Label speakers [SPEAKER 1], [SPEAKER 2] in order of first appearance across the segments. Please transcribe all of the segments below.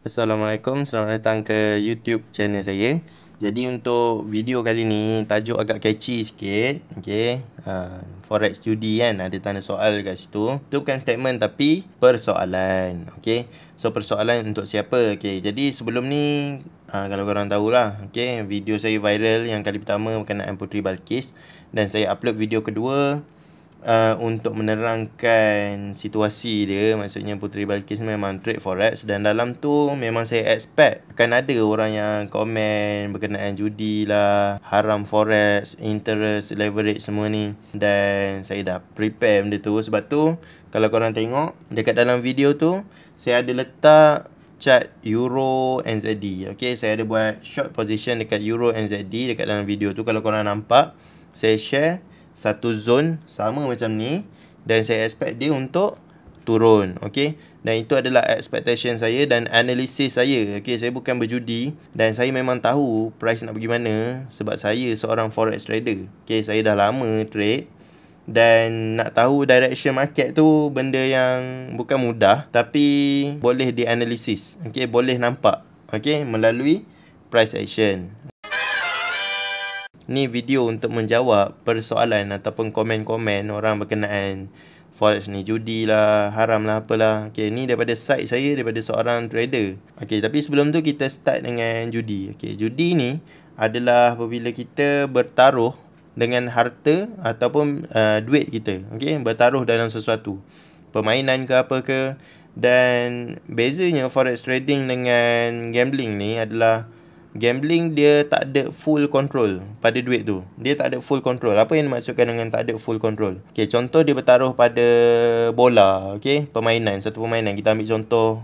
[SPEAKER 1] Assalamualaikum, selamat datang ke YouTube channel saya Jadi untuk video kali ni, tajuk agak catchy sikit Okay, uh, ha, Forex judi kan, ada tanda soal kat situ Itu bukan statement tapi persoalan Okay, so persoalan untuk siapa Okay, jadi sebelum ni, uh, kalau korang tahulah Okay, video saya viral yang kali pertama berkenaan Puteri Balkis Dan saya upload video kedua uh, untuk menerangkan situasi dia maksudnya Puteri Balkis memang trade forex dan dalam tu memang saya expect akan ada orang yang komen berkenaan judi lah haram forex interest leverage semua ni dan saya dah prepare benda tu sebab tu kalau korang tengok dekat dalam video tu saya ada letak chart euro NZD okey saya ada buat short position dekat euro NZD dekat dalam video tu kalau korang nampak saya share satu zone sama macam ni dan saya expect dia untuk turun okey dan itu adalah expectation saya dan analisis saya okey saya bukan berjudi dan saya memang tahu price nak pergi mana sebab saya seorang forex trader okey saya dah lama trade dan nak tahu direction market tu benda yang bukan mudah tapi boleh dianalisis okey boleh nampak okey melalui price action ni video untuk menjawab persoalan ataupun komen-komen orang berkenaan forex ni judi lah, haram lah, apalah. Okey, ni daripada site saya, daripada seorang trader. Okey, tapi sebelum tu kita start dengan judi. Okey, judi ni adalah apabila kita bertaruh dengan harta ataupun uh, duit kita. Okey, bertaruh dalam sesuatu. Permainan ke apa ke. Dan bezanya forex trading dengan gambling ni adalah gambling dia tak ada full control pada duit tu. Dia tak ada full control. Apa yang dimaksudkan dengan tak ada full control? Okay, contoh dia bertaruh pada bola, okay? Permainan, satu permainan. Kita ambil contoh,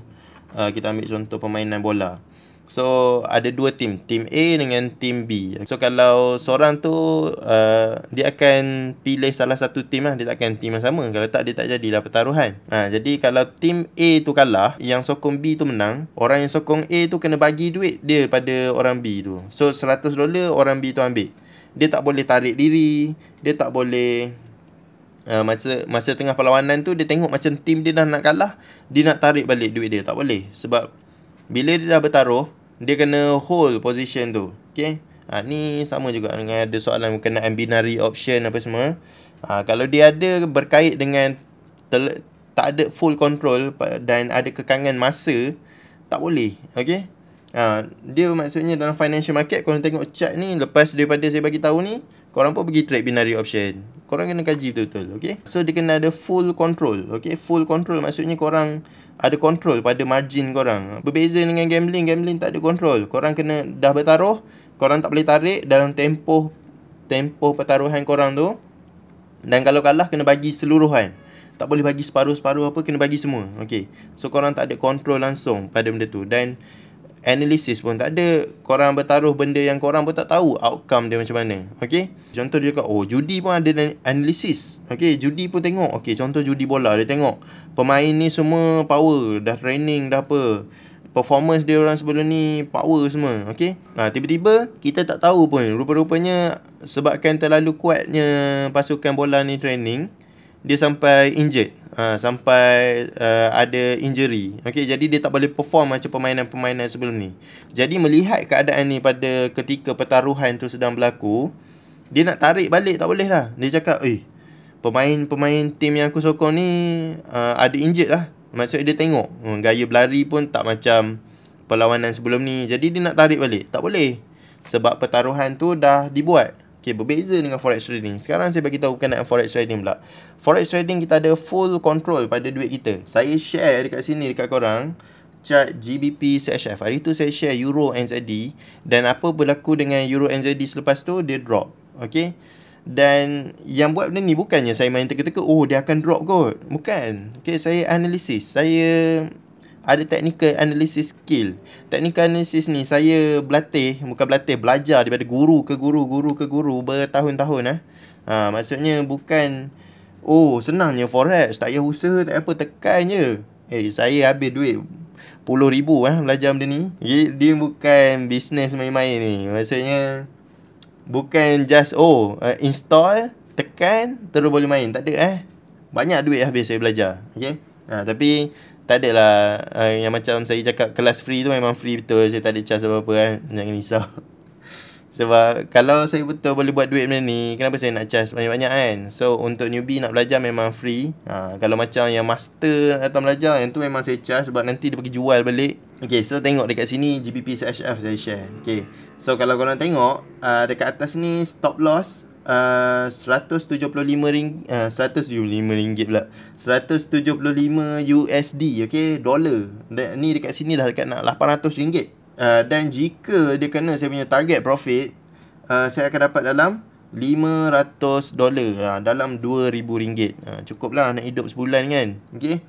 [SPEAKER 1] uh, kita ambil contoh permainan bola. So ada dua tim, tim A dengan tim B. So kalau seorang tu uh, dia akan pilih salah satu tim lah, dia takkan tim yang sama. Kalau tak dia tak jadilah pertaruhan. Ha, jadi kalau tim A tu kalah, yang sokong B tu menang, orang yang sokong A tu kena bagi duit dia pada orang B tu. So 100 dolar orang B tu ambil. Dia tak boleh tarik diri, dia tak boleh Uh, masa, masa tengah perlawanan tu Dia tengok macam tim dia dah nak kalah Dia nak tarik balik duit dia Tak boleh Sebab Bila dia dah bertaruh dia kena hold position tu okay? ha, ni sama juga dengan ada soalan berkenaan binary option apa semua ha, kalau dia ada berkait dengan tak ada full control dan ada kekangan masa tak boleh okay? ha, dia maksudnya dalam financial market kalau tengok chart ni lepas daripada saya bagi tahu ni korang pun pergi trade binary option korang kena kaji betul-betul okey so dia kena ada full control okay? full control maksudnya korang ada kontrol pada margin korang. Berbeza dengan gambling, gambling tak ada kontrol. Korang kena dah bertaruh, korang tak boleh tarik dalam tempoh tempoh pertaruhan korang tu. Dan kalau kalah kena bagi seluruhan. Tak boleh bagi separuh-separuh apa, kena bagi semua. Okey. So korang tak ada kontrol langsung pada benda tu dan analisis pun tak ada korang bertaruh benda yang korang pun tak tahu outcome dia macam mana Okay. contoh dia cakap oh judi pun ada analisis Okay, judi pun tengok Okay, contoh judi bola dia tengok pemain ni semua power dah training dah apa performance dia orang sebelum ni power semua Okay. nah ha, tiba-tiba kita tak tahu pun rupa-rupanya sebabkan terlalu kuatnya pasukan bola ni training dia sampai injet uh, sampai uh, ada injury. Okay, jadi dia tak boleh perform macam permainan-permainan sebelum ni. Jadi melihat keadaan ni pada ketika pertaruhan tu sedang berlaku, dia nak tarik balik tak boleh lah. Dia cakap, "Eh, pemain-pemain tim yang aku sokong ni uh, ada injured lah." Maksud dia tengok, uh, gaya berlari pun tak macam perlawanan sebelum ni. Jadi dia nak tarik balik, tak boleh. Sebab pertaruhan tu dah dibuat. Okay, berbeza dengan forex trading. Sekarang saya bagi tahu berkenaan forex trading pula. Forex trading kita ada full control pada duit kita. Saya share dekat sini dekat korang chart GBP CHF. Hari tu saya share Euro NZD dan apa berlaku dengan Euro NZD selepas tu dia drop. Okay. Dan yang buat benda ni bukannya saya main teka-teka Oh dia akan drop kot Bukan Okay saya analisis Saya ada technical analysis skill. Technical analysis ni saya berlatih, bukan berlatih, belajar daripada guru ke guru, guru ke guru bertahun-tahun lah. Ha, maksudnya bukan oh senangnya forex, tak payah usaha, tak apa tekan je. Eh hey, saya habis duit puluh ribu lah belajar benda ni. Dia, bukan bisnes main-main ni. Maksudnya bukan just oh eh, install, tekan terus boleh main. Tak ada eh. Banyak duit habis saya belajar. Okay, Ha, tapi tak ada lah uh, ah, yang macam saya cakap kelas free tu memang free betul saya tak ada charge apa-apa kan jangan risau sebab kalau saya betul boleh buat duit benda ni kenapa saya nak charge banyak-banyak kan so untuk newbie nak belajar memang free uh, kalau macam yang master datang belajar yang tu memang saya charge sebab nanti dia pergi jual balik Okay, so tengok dekat sini GBP CHF saya share Okay, so kalau korang tengok uh, Dekat atas ni stop loss RM175 uh, ring, uh, pula RM175 USD Okay Dollar dan, Ni dekat sini dah dekat nak rm ringgit uh, Dan jika dia kena saya punya target profit uh, Saya akan dapat dalam RM500 dollar uh, Dalam RM2,000 uh, ha, Cukuplah nak hidup sebulan kan Okay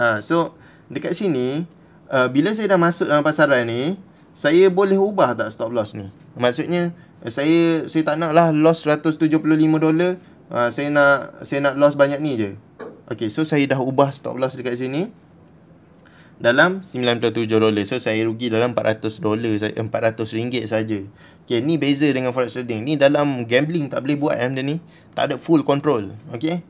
[SPEAKER 1] uh, So Dekat sini uh, Bila saya dah masuk dalam pasaran ni Saya boleh ubah tak stop loss ni Maksudnya Eh, saya saya tak nak lah loss 175 dolar. Uh, saya nak saya nak loss banyak ni je. Okay, so saya dah ubah stop loss dekat sini. Dalam 97 dolar. So, saya rugi dalam 400 dolar, 400 eh, ringgit saja. Okay, ni beza dengan forex trading. Ni dalam gambling tak boleh buat eh, benda ni. Tak ada full control. Okay.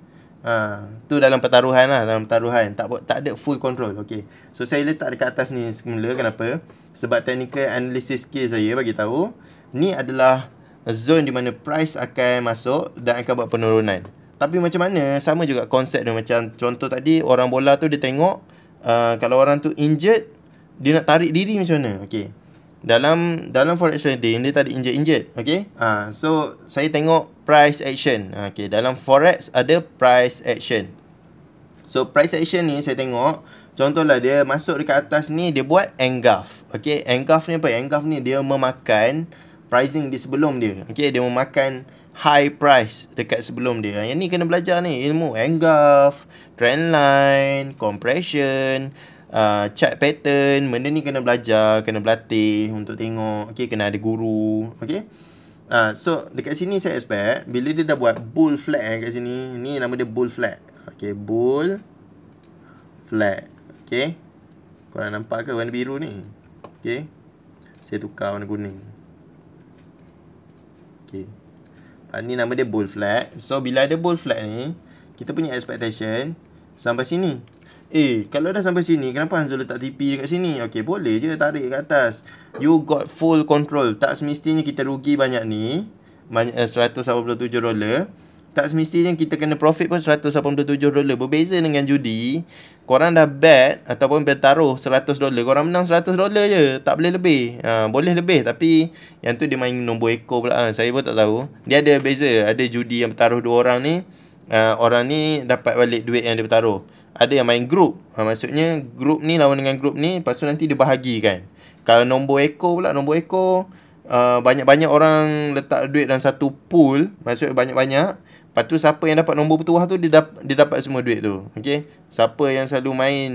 [SPEAKER 1] Ha, ah, tu dalam pertaruhan lah dalam pertaruhan tak tak ada full control Okay, so saya letak dekat atas ni semula kenapa sebab technical analysis case saya bagi tahu ni adalah zone di mana price akan masuk dan akan buat penurunan. Tapi macam mana sama juga konsep dia macam contoh tadi orang bola tu dia tengok uh, kalau orang tu injured dia nak tarik diri macam mana? Okey. Dalam dalam forex trading dia tadi injured injured. Okey. Ah uh, so saya tengok price action. Ah, okey, dalam forex ada price action. So price action ni saya tengok contohlah dia masuk dekat atas ni dia buat engulf. Okey, engulf ni apa? Engulf ni dia memakan pricing di sebelum dia. Okey, dia memakan high price dekat sebelum dia. Yang ni kena belajar ni ilmu engulf, trend line, compression, uh, chart pattern, benda ni kena belajar, kena berlatih untuk tengok. Okey, kena ada guru. Okey. Uh, so dekat sini saya expect bila dia dah buat bull flag eh, kat sini, ni nama dia bull flag. Okey, bull flag. Okey. Kau nampak ke warna biru ni? Okey. Saya tukar warna kuning. uh, ni nama dia bull flag. So bila ada bull flag ni, kita punya expectation sampai sini. Eh, kalau dah sampai sini, kenapa Hanzo letak TP dekat sini? Okay, boleh je tarik ke atas. You got full control. Tak semestinya kita rugi banyak ni. Banyak, uh, 187 dollar tak semestinya kita kena profit pun 187 dolar. Berbeza dengan judi, korang dah bet ataupun bet taruh 100 dolar, korang menang 100 dolar je. Tak boleh lebih. Ha, boleh lebih tapi yang tu dia main nombor ekor pula. Ha, saya pun tak tahu. Dia ada beza. Ada judi yang bertaruh dua orang ni, ha, orang ni dapat balik duit yang dia bertaruh. Ada yang main grup. Ha, maksudnya grup ni lawan dengan grup ni, lepas tu nanti dia bahagikan. Kalau nombor ekor pula, nombor ekor... Uh, banyak-banyak orang letak duit dalam satu pool Maksudnya banyak-banyak Lepas tu siapa yang dapat nombor petuah tu dia, dap- dia dapat semua duit tu. okay Siapa yang selalu main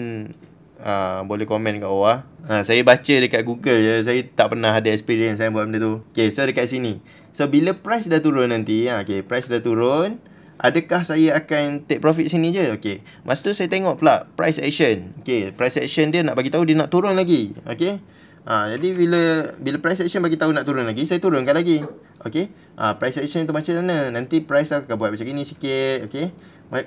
[SPEAKER 1] uh, boleh komen kat bawah. Ha, saya baca dekat Google je. Saya tak pernah ada experience saya eh, buat benda tu. Okey, so dekat sini. So bila price dah turun nanti, ha, okey, price dah turun, adakah saya akan take profit sini je? okay Masa tu saya tengok pula price action. okay price action dia nak bagi tahu dia nak turun lagi. okay Ha, jadi bila bila price action bagi tahu nak turun lagi, saya turunkan lagi. Okey. Ha, price action tu macam mana? Nanti price akan buat macam ini sikit, okey.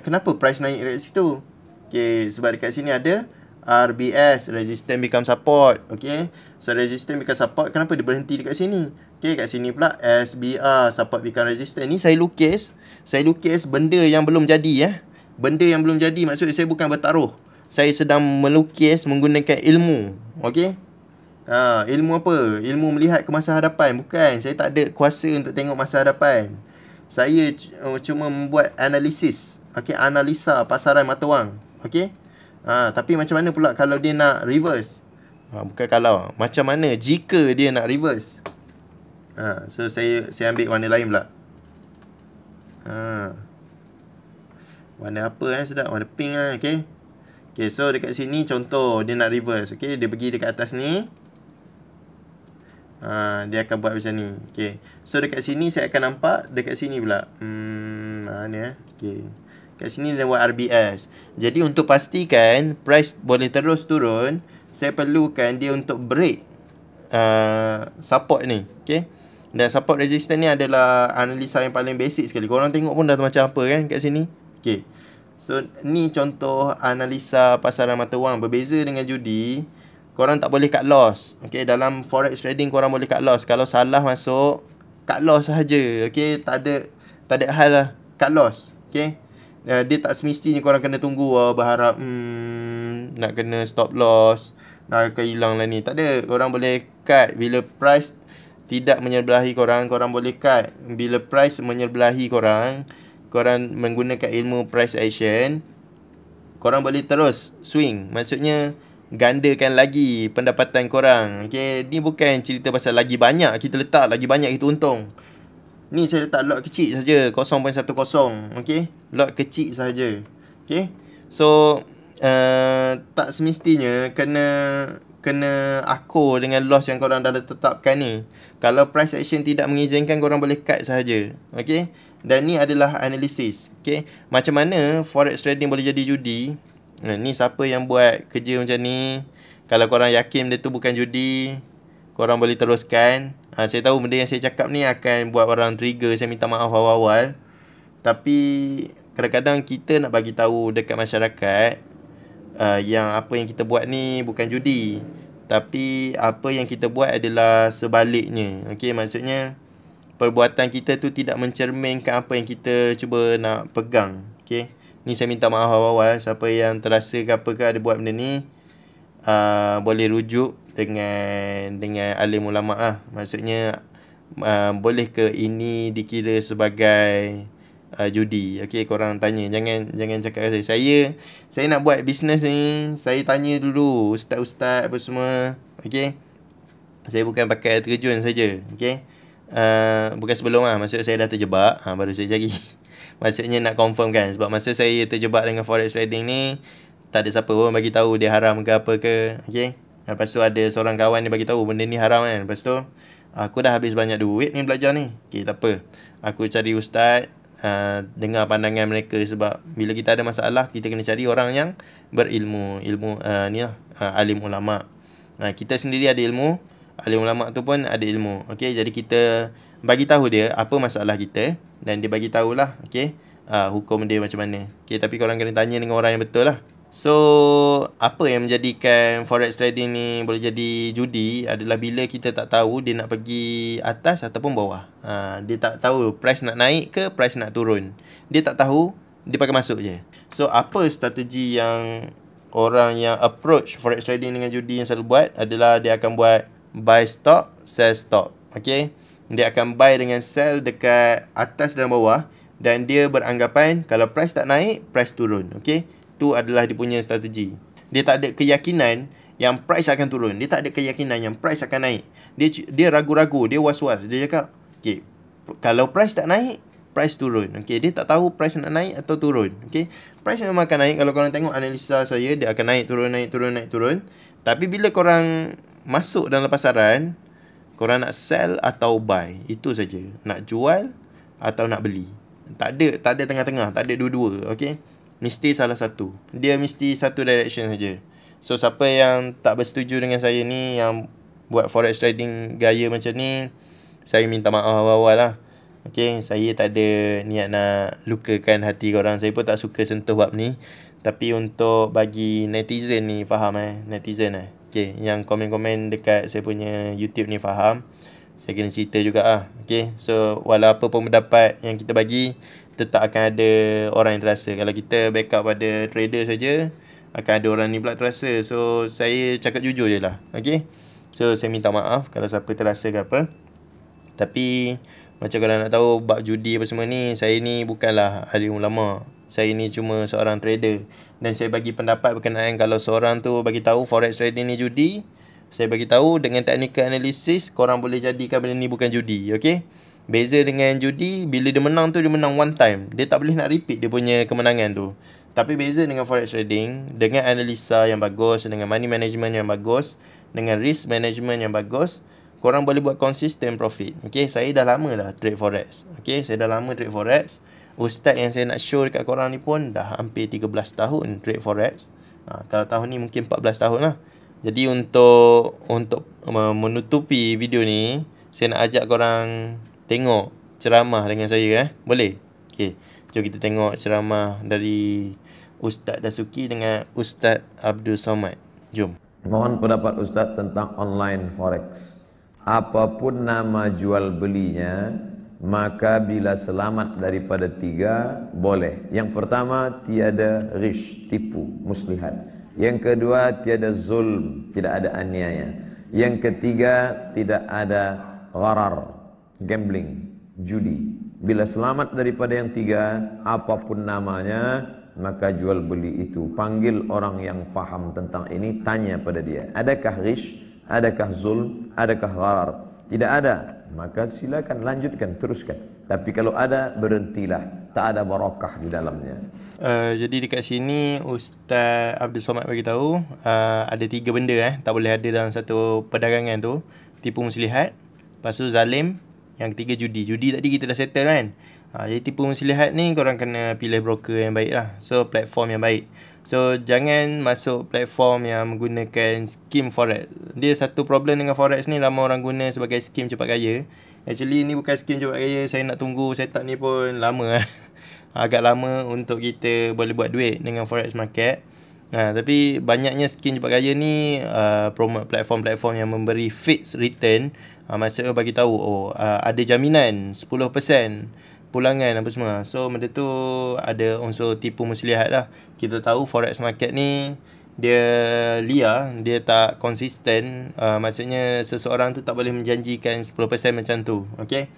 [SPEAKER 1] Kenapa price naik dekat situ? Okey, sebab dekat sini ada RBS, resistance become support, okey. So resistance become support, kenapa dia berhenti dekat sini? Okey, dekat sini pula SBR, support become resistance. Ni saya lukis, saya lukis benda yang belum jadi eh. Benda yang belum jadi maksud saya bukan bertaruh. Saya sedang melukis menggunakan ilmu, okey. Ha, ilmu apa? Ilmu melihat ke masa hadapan. Bukan. Saya tak ada kuasa untuk tengok masa hadapan. Saya oh, cuma membuat analisis. Okay. Analisa pasaran mata wang. Okay. Ha, tapi macam mana pula kalau dia nak reverse? Ha, bukan kalau. Macam mana jika dia nak reverse? Ha, so, saya saya ambil warna lain pula. Ha. Warna apa eh? Sedap. Warna pink lah. Eh, okay. Okay, so dekat sini contoh dia nak reverse. Okay, dia pergi dekat atas ni. Uh, dia akan buat macam ni. Okay. So dekat sini saya akan nampak. Dekat sini pula. Hmm, mana eh. Okay. Dekat sini dia buat RBS. Jadi untuk pastikan price boleh terus turun. Saya perlukan dia untuk break. Uh, support ni. Okay. Dan support resistance ni adalah analisa yang paling basic sekali. Korang tengok pun dah macam apa kan kat sini. Okay. So ni contoh analisa pasaran mata wang. Berbeza dengan Judi korang tak boleh cut loss. Okay, dalam forex trading korang boleh cut loss. Kalau salah masuk, cut loss sahaja. Okay, tak ada, tak ada hal lah. Cut loss. Okay. Uh, dia tak semestinya korang kena tunggu uh, berharap hmm, nak kena stop loss. Nak akan hilang lah ni. Tak ada. Korang boleh cut bila price tidak menyebelahi korang. Korang boleh cut bila price menyebelahi korang. Korang menggunakan ilmu price action. Korang boleh terus swing. Maksudnya, gandakan lagi pendapatan korang. Okay, ni bukan cerita pasal lagi banyak kita letak, lagi banyak kita untung. Ni saya letak lot kecil saja 0.10. Okay, lot kecil saja. Okay, so uh, tak semestinya kena kena aku dengan loss yang korang dah tetapkan ni. Kalau price action tidak mengizinkan, korang boleh cut saja, Okay? Dan ni adalah analisis. Okay? Macam mana forex trading boleh jadi judi? Nah Ni siapa yang buat kerja macam ni Kalau korang yakin dia tu bukan judi Korang boleh teruskan ha, Saya tahu benda yang saya cakap ni akan buat orang trigger Saya minta maaf awal-awal Tapi kadang-kadang kita nak bagi tahu dekat masyarakat uh, Yang apa yang kita buat ni bukan judi Tapi apa yang kita buat adalah sebaliknya Okey, Maksudnya perbuatan kita tu tidak mencerminkan apa yang kita cuba nak pegang Okey. Ni saya minta maaf awal-awal Siapa yang terasa ke apakah ada buat benda ni uh, Boleh rujuk dengan dengan alim ulama' lah Maksudnya uh, Boleh ke ini dikira sebagai uh, judi Okay korang tanya Jangan jangan cakap kat saya Saya saya nak buat bisnes ni Saya tanya dulu ustaz-ustaz apa semua Okay Saya bukan pakai terjun saja Okay uh, Bukan sebelum lah Maksud saya dah terjebak ha, Baru saya cari Maksudnya nak confirm kan sebab masa saya terjebak dengan forex trading ni tak ada siapa pun bagi tahu dia haram ke apa ke. Okey. Lepas tu ada seorang kawan dia bagi tahu benda ni haram kan. Lepas tu aku dah habis banyak duit ni belajar ni. Okey, tak apa. Aku cari ustaz Uh, dengar pandangan mereka sebab bila kita ada masalah kita kena cari orang yang berilmu ilmu uh, ni lah uh, alim ulama uh, kita sendiri ada ilmu alim ulama tu pun ada ilmu okey jadi kita bagi tahu dia apa masalah kita dan dia bagi tahulah okey uh, hukum dia macam mana okey tapi orang kena tanya dengan orang yang betul lah so apa yang menjadikan forex trading ni boleh jadi judi adalah bila kita tak tahu dia nak pergi atas ataupun bawah uh, dia tak tahu price nak naik ke price nak turun dia tak tahu dia pakai masuk je so apa strategi yang orang yang approach forex trading dengan judi yang selalu buat adalah dia akan buat buy stop sell stop okey dia akan buy dengan sell dekat atas dan bawah dan dia beranggapan kalau price tak naik, price turun. Okay? Tu adalah dia punya strategi. Dia tak ada keyakinan yang price akan turun. Dia tak ada keyakinan yang price akan naik. Dia dia ragu-ragu, dia was-was. Dia cakap, okay, kalau price tak naik, price turun. Okay? Dia tak tahu price nak naik atau turun. Okay? Price memang akan naik. Kalau korang tengok analisa saya, dia akan naik, turun, naik, turun, naik, turun. Tapi bila korang masuk dalam pasaran, korang nak sell atau buy itu saja nak jual atau nak beli tak ada tak ada tengah-tengah tak ada dua-dua Okay, mesti salah satu dia mesti satu direction saja so siapa yang tak bersetuju dengan saya ni yang buat forex trading gaya macam ni saya minta maaf awal-awal lah Okay, saya tak ada niat nak lukakan hati korang Saya pun tak suka sentuh bab ni Tapi untuk bagi netizen ni faham eh Netizen eh Okay, yang komen-komen dekat saya punya YouTube ni faham. Saya kena cerita juga ah. Okay, so walau apa pun pendapat yang kita bagi, tetap akan ada orang yang terasa. Kalau kita backup pada trader saja, akan ada orang ni pula terasa. So, saya cakap jujur je lah. Okay, so saya minta maaf kalau siapa terasa ke apa. Tapi, macam korang nak tahu bab judi apa semua ni, saya ni bukanlah ahli ulama. Saya ni cuma seorang trader dan saya bagi pendapat berkenaan kalau seorang tu bagi tahu forex trading ni judi saya bagi tahu dengan technical analisis, korang boleh jadikan benda ni bukan judi okey beza dengan judi bila dia menang tu dia menang one time dia tak boleh nak repeat dia punya kemenangan tu tapi beza dengan forex trading dengan analisa yang bagus dengan money management yang bagus dengan risk management yang bagus korang boleh buat consistent profit okey saya dah lama dah trade forex okey saya dah lama trade forex Ustaz yang saya nak show dekat korang ni pun dah hampir 13 tahun trade forex. Ha, kalau tahun ni mungkin 14 tahun lah. Jadi untuk untuk menutupi video ni, saya nak ajak korang tengok ceramah dengan saya eh. Boleh? Okey. Jom kita tengok ceramah dari Ustaz Dasuki dengan Ustaz Abdul Somad. Jom. Mohon pendapat Ustaz tentang online forex. Apapun nama jual belinya, maka bila selamat daripada tiga boleh yang pertama tiada rish tipu muslihat yang kedua tiada zulm tidak ada aniaya yang
[SPEAKER 2] ketiga tidak ada gharar gambling judi bila selamat daripada yang tiga apapun namanya maka jual beli itu panggil orang yang faham tentang ini tanya pada dia adakah rish adakah zulm adakah gharar tidak ada maka silakan lanjutkan teruskan tapi kalau ada berhentilah tak ada barakah di dalamnya
[SPEAKER 1] uh, jadi dekat sini ustaz Abdul Somad bagi tahu uh, ada tiga benda eh tak boleh ada dalam satu perdagangan tu tipu muslihat lepas tu zalim yang ketiga judi judi tadi kita dah settle kan uh, jadi tipu muslihat ni korang kena pilih broker yang baik lah so platform yang baik So jangan masuk platform yang menggunakan skim forex. Dia satu problem dengan forex ni ramai orang guna sebagai skim cepat kaya. Actually ni bukan skim cepat kaya. Saya nak tunggu setup ni pun lama lah. Agak lama untuk kita boleh buat duit dengan forex market. Nah, ha, tapi banyaknya skim cepat kaya ni uh, promote platform-platform yang memberi fixed return. Uh, ha, maksudnya bagi tahu oh uh, ada jaminan 10% pulangan apa semua So benda tu ada unsur tipu muslihat lah Kita tahu forex market ni dia liar, dia tak konsisten uh, Maksudnya seseorang tu tak boleh menjanjikan 10% macam tu okay?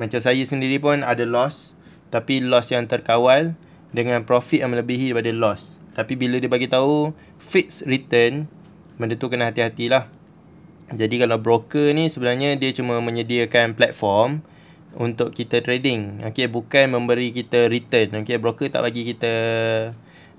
[SPEAKER 1] Macam saya sendiri pun ada loss Tapi loss yang terkawal dengan profit yang melebihi daripada loss Tapi bila dia bagi tahu fixed return Benda tu kena hati-hatilah jadi kalau broker ni sebenarnya dia cuma menyediakan platform uh, untuk kita trading. Okey, bukan memberi kita return. Okey, broker tak bagi kita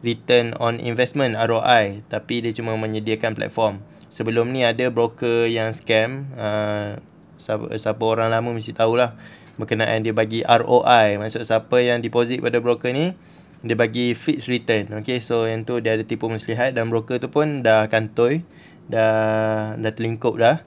[SPEAKER 1] return on investment ROI, tapi dia cuma menyediakan platform. Sebelum ni ada broker yang scam, uh, siapa, siapa orang lama mesti tahulah berkenaan dia bagi ROI. Maksud siapa yang deposit pada broker ni, dia bagi fixed return. Okey, so yang tu dia ada tipu muslihat dan broker tu pun dah kantoi, dah dah terlingkup dah.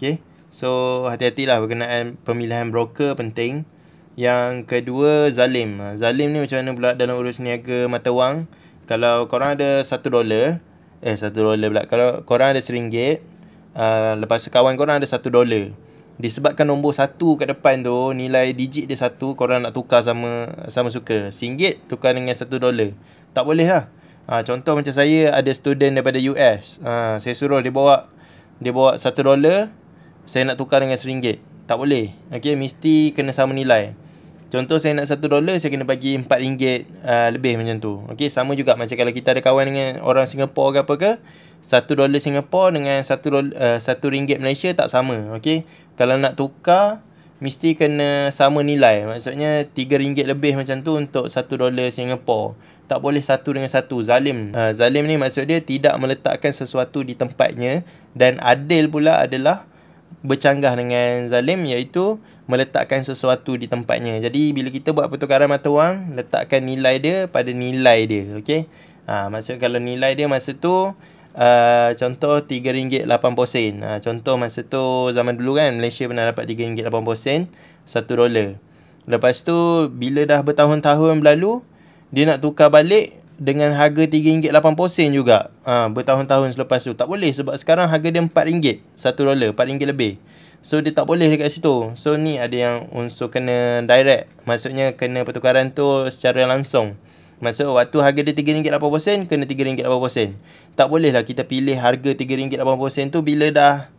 [SPEAKER 1] Okey. So hati hati lah berkenaan pemilihan broker penting. Yang kedua zalim. Ah, zalim ni macam mana pula dalam urus niaga mata wang? Kalau korang ada satu dolar, eh satu dolar pula. Kalau korang ada seringgit, uh, lepas tu kawan korang ada satu dolar. Disebabkan nombor satu kat depan tu, nilai digit dia satu, korang nak tukar sama sama suka. Singgit tukar dengan satu dolar. Tak boleh lah. Ha, contoh macam saya ada student daripada US. Ha, saya suruh dia bawa dia bawa satu dolar saya nak tukar dengan seringgit tak boleh okey mesti kena sama nilai contoh saya nak satu dolar saya kena bagi empat ringgit uh, lebih macam tu okey sama juga macam kalau kita ada kawan dengan orang Singapura ke apa ke Satu dolar Singapura dengan satu dolar uh, 1 ringgit Malaysia tak sama okey kalau nak tukar mesti kena sama nilai maksudnya tiga ringgit lebih macam tu untuk satu dolar Singapura tak boleh satu dengan satu zalim uh, zalim ni maksud dia tidak meletakkan sesuatu di tempatnya dan adil pula adalah bercanggah dengan zalim iaitu meletakkan sesuatu di tempatnya. Jadi bila kita buat pertukaran mata wang, letakkan nilai dia pada nilai dia, okey. Ha, maksud kalau nilai dia masa tu uh, contoh RM3.80. Ha, contoh masa tu zaman dulu kan Malaysia pernah dapat RM3.80 satu dolar. Lepas tu bila dah bertahun-tahun berlalu dia nak tukar balik dengan harga RM3.80 juga ha, bertahun-tahun selepas tu. Tak boleh sebab sekarang harga dia RM4 satu roller, RM4 lebih. So dia tak boleh dekat situ. So ni ada yang unsur kena direct. Maksudnya kena pertukaran tu secara langsung. Maksud waktu harga dia RM3.80 kena RM3.80. Tak bolehlah kita pilih harga RM3.80 tu bila dah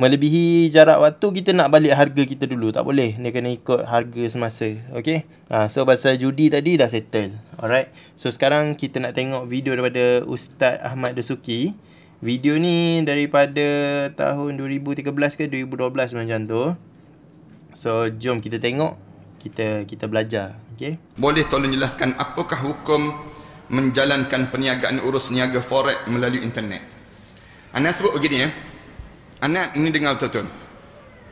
[SPEAKER 1] melebihi jarak waktu kita nak balik harga kita dulu tak boleh dia kena ikut harga semasa okey ha, so pasal judi tadi dah settle alright so sekarang kita nak tengok video daripada Ustaz Ahmad Dusuki video ni daripada tahun 2013 ke 2012 macam tu so jom kita tengok kita kita belajar okey boleh tolong jelaskan apakah hukum menjalankan perniagaan urus niaga
[SPEAKER 2] forex melalui internet Anda sebut begini ya eh? Anak ni dengar betul-betul.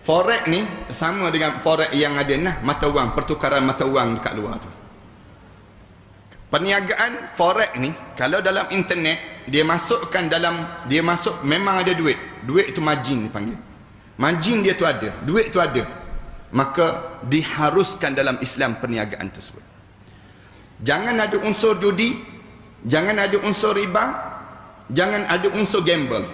[SPEAKER 2] Forex ni sama dengan forex yang ada nah mata wang, pertukaran mata wang dekat luar tu. Perniagaan forex ni kalau dalam internet dia masukkan dalam dia masuk memang ada duit. Duit tu margin dipanggil. Margin dia tu ada, duit tu ada. Maka diharuskan dalam Islam perniagaan tersebut. Jangan ada unsur judi, jangan ada unsur riba, jangan ada unsur gamble.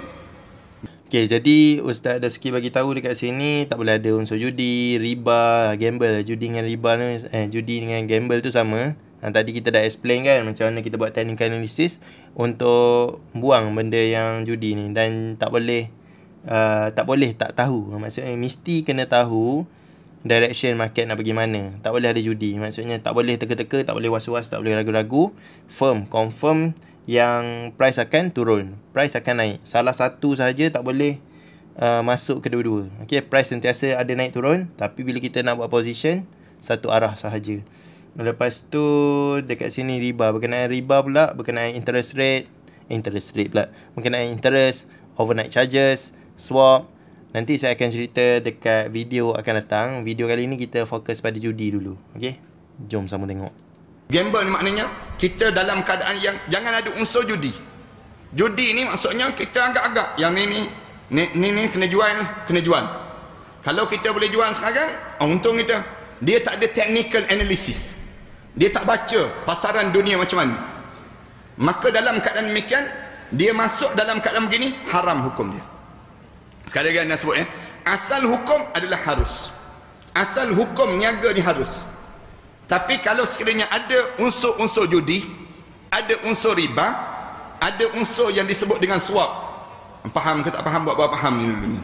[SPEAKER 1] Okay, jadi Ustaz ada Dasuki bagi tahu dekat sini tak boleh ada unsur judi, riba, gamble. Judi dengan riba ni, eh, judi dengan gamble tu sama. Ha, tadi kita dah explain kan macam mana kita buat technical analysis untuk buang benda yang judi ni dan tak boleh uh, tak boleh tak tahu. Ha, maksudnya mesti kena tahu direction market nak pergi mana. Tak boleh ada judi. Maksudnya tak boleh teka-teka, tak boleh was-was, tak boleh ragu-ragu. Firm, confirm yang price akan turun price akan naik salah satu saja tak boleh uh, masuk kedua-dua okey price sentiasa ada naik turun tapi bila kita nak buat position satu arah sahaja lepas tu dekat sini riba berkenaan riba pula berkenaan interest rate interest rate pula berkenaan interest overnight charges swap nanti saya akan cerita dekat video akan datang video kali ni kita fokus pada judi dulu okey jom sama tengok Gamble ni maknanya kita dalam keadaan yang jangan ada unsur judi.
[SPEAKER 2] Judi ni maksudnya kita agak-agak yang ni ni ni, ni, ni kena jual kena jual. Kalau kita boleh jual sekarang, oh, untung kita. Dia tak ada technical analysis. Dia tak baca pasaran dunia macam mana. Maka dalam keadaan demikian, dia masuk dalam keadaan begini, haram hukum dia. Sekali lagi anda sebut ya. Asal hukum adalah harus. Asal hukum niaga ni harus. Tapi kalau sekiranya ada unsur-unsur judi, ada unsur riba, ada
[SPEAKER 1] unsur yang disebut dengan suap. Faham ke tak faham buat apa faham ni dulu ni.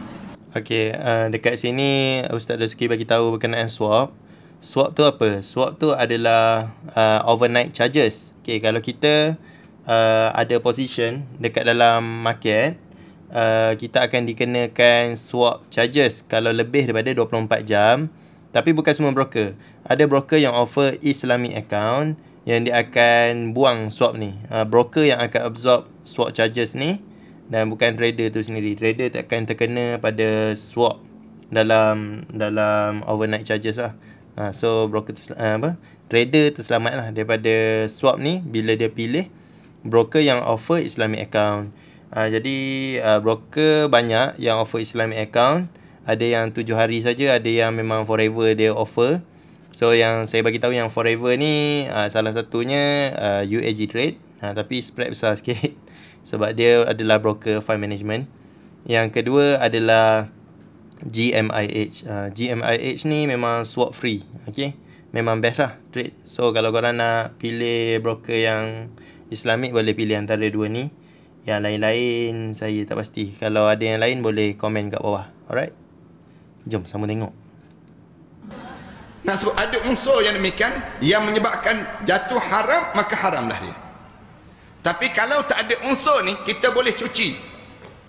[SPEAKER 1] Okey, uh, dekat sini Ustaz Rizki bagi tahu berkenaan swap. Swap tu apa? Swap tu adalah uh, overnight charges. Okey, kalau kita uh, ada position dekat dalam market, uh, kita akan dikenakan swap charges kalau lebih daripada 24 jam. Tapi bukan semua broker. Ada broker yang offer Islamic account yang dia akan buang swap ni. Uh, broker yang akan absorb swap charges ni dan bukan trader tu sendiri. Trader tak akan terkena pada swap dalam dalam overnight charges lah. Uh, so broker tersel- uh, apa? Trader terselamat lah daripada swap ni bila dia pilih broker yang offer Islamic account. Uh, jadi uh, broker banyak yang offer Islamic account ada yang tujuh hari saja ada yang memang forever dia offer so yang saya bagi tahu yang forever ni uh, salah satunya uh, ah, UAG trade uh, tapi spread besar sikit sebab dia adalah broker fund management yang kedua adalah GMIH uh, GMIH ni memang swap free Okay, memang best lah trade so kalau korang nak pilih broker yang islamik boleh pilih antara dua ni yang lain-lain saya tak pasti kalau ada yang lain boleh komen kat bawah alright Jom sama tengok.
[SPEAKER 2] Nah, sebab ada unsur yang demikian yang menyebabkan jatuh haram maka haramlah dia. Tapi kalau tak ada unsur ni kita boleh cuci.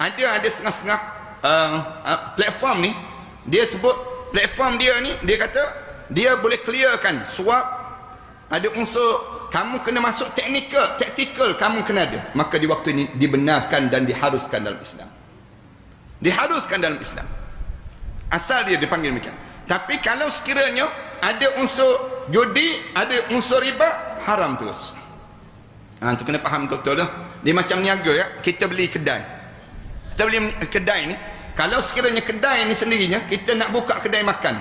[SPEAKER 2] Ada ada setengah-setengah uh, uh, platform ni dia sebut platform dia ni dia kata dia boleh clearkan suap ada unsur kamu kena masuk teknikal taktikal kamu kena ada maka di waktu ini dibenarkan dan diharuskan dalam Islam diharuskan dalam Islam asal dia dipanggil demikian tapi kalau sekiranya ada unsur judi ada unsur riba haram terus ha, tu kena faham betul-betul dah macam niaga ya kita beli kedai kita beli kedai ni kalau sekiranya kedai ni sendirinya kita nak buka kedai makan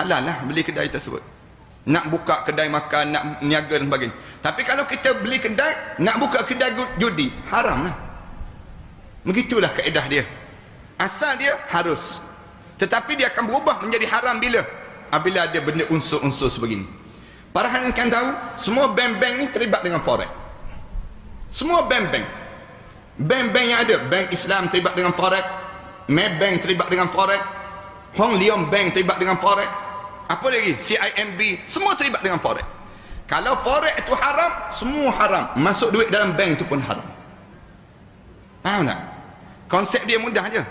[SPEAKER 2] halal lah beli kedai tersebut nak buka kedai makan nak niaga dan sebagainya tapi kalau kita beli kedai nak buka kedai judi haram lah begitulah kaedah dia asal dia harus tetapi dia akan berubah menjadi haram bila apabila ada benda unsur-unsur sebegini para hanikan tahu semua bank-bank ni terlibat dengan forex semua bank-bank bank-bank yang ada bank Islam terlibat dengan forex Maybank terlibat dengan forex Hong Leong Bank terlibat dengan forex apa lagi CIMB semua terlibat dengan forex kalau forex itu haram semua haram masuk duit dalam bank itu pun haram faham tak konsep dia mudah aja.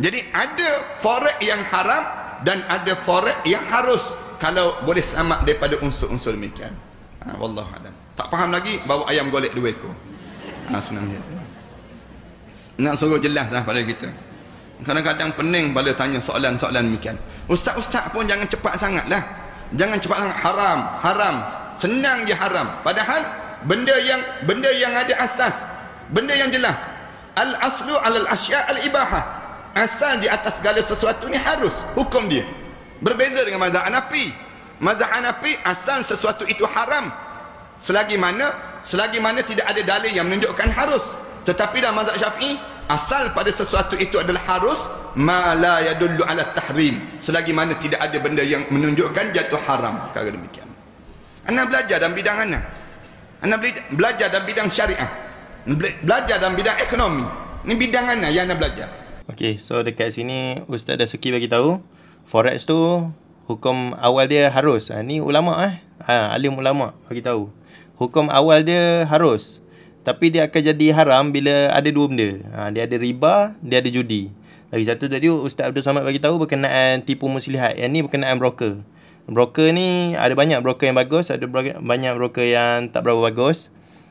[SPEAKER 2] Jadi ada forex yang haram dan ada forex yang harus kalau boleh selamat daripada unsur-unsur demikian. Ha, Wallahu alam. Tak faham lagi bawa ayam golek dua ekor. Ha, senang gitu. Nak suruh jelaslah pada kita. Kadang-kadang pening bila tanya soalan-soalan demikian. Ustaz-ustaz pun jangan cepat sangatlah. Jangan cepat sangat haram, haram. Senang je haram. Padahal benda yang benda yang ada asas, benda yang jelas. Al aslu al asya' al ibahah asal di atas segala sesuatu ni harus hukum dia berbeza dengan mazhab Hanafi mazhab Hanafi asal sesuatu itu haram selagi mana selagi mana tidak ada dalil yang menunjukkan harus tetapi dalam mazhab Syafi'i asal pada sesuatu itu adalah harus ma la yadullu ala tahrim selagi mana tidak ada benda yang menunjukkan jatuh haram kalau demikian anda belajar dalam bidang anda anda belajar dalam bidang syariah belajar dalam bidang ekonomi ini bidang anda yang anda belajar
[SPEAKER 1] Okay, so dekat sini Ustaz Dasuki bagi tahu forex tu hukum awal dia harus. Ha, ni ulama eh. Ha, alim ulama bagi tahu. Hukum awal dia harus. Tapi dia akan jadi haram bila ada dua benda. Ha, dia ada riba, dia ada judi. Lagi satu tadi Ustaz Abdul Samad bagi tahu berkenaan tipu muslihat. Yang ni berkenaan broker. Broker ni ada banyak broker yang bagus, ada banyak broker yang tak berapa bagus.